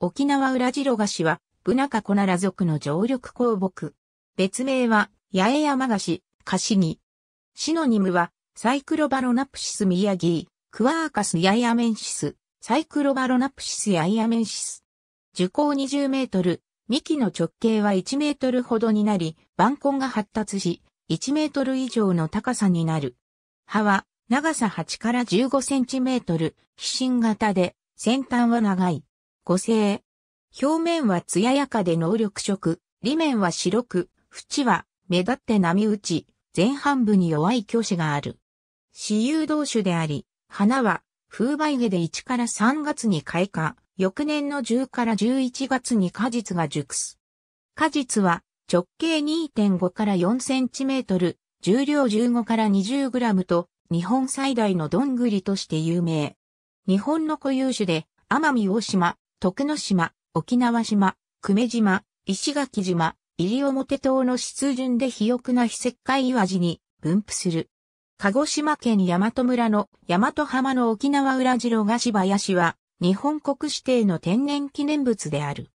沖縄裏白菓子は、ブナカコナラ族の常緑鉱木。別名は、八重山菓子、菓子に。シノニムは、サイクロバロナプシスミヤギー、クワーカスヤイアメンシス、サイクロバロナプシスヤイアメンシス。樹高20メートル、幹の直径は1メートルほどになり、晩根が発達し、1メートル以上の高さになる。葉は、長さ8から15センチメートル、飛信型で、先端は長い。五星。表面は艶やかで能力色、裏面は白く、縁は目立って波打ち、前半部に弱い巨子がある。私有同種であり、花は風梅毛で1から3月に開花、翌年の10から11月に果実が熟す。果実は直径2.5から4センチメートル、重量15から20グラムと、日本最大のどんぐりとして有名。日本の固有種で、奄美大島、徳之島、沖縄島、久米島、石垣島、西表島の湿潤で肥沃な非石灰岩地に分布する。鹿児島県大和村の大和浜の沖縄裏白菓子林は日本国指定の天然記念物である。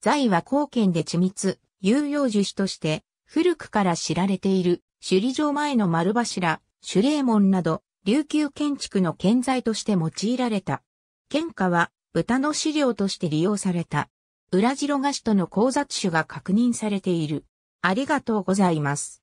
在は高県で緻密、有用樹種として古くから知られている首里城前の丸柱、守礼門など琉球建築の建材として用いられた。県下は豚の飼料として利用された。裏白菓子との交雑種が確認されている。ありがとうございます。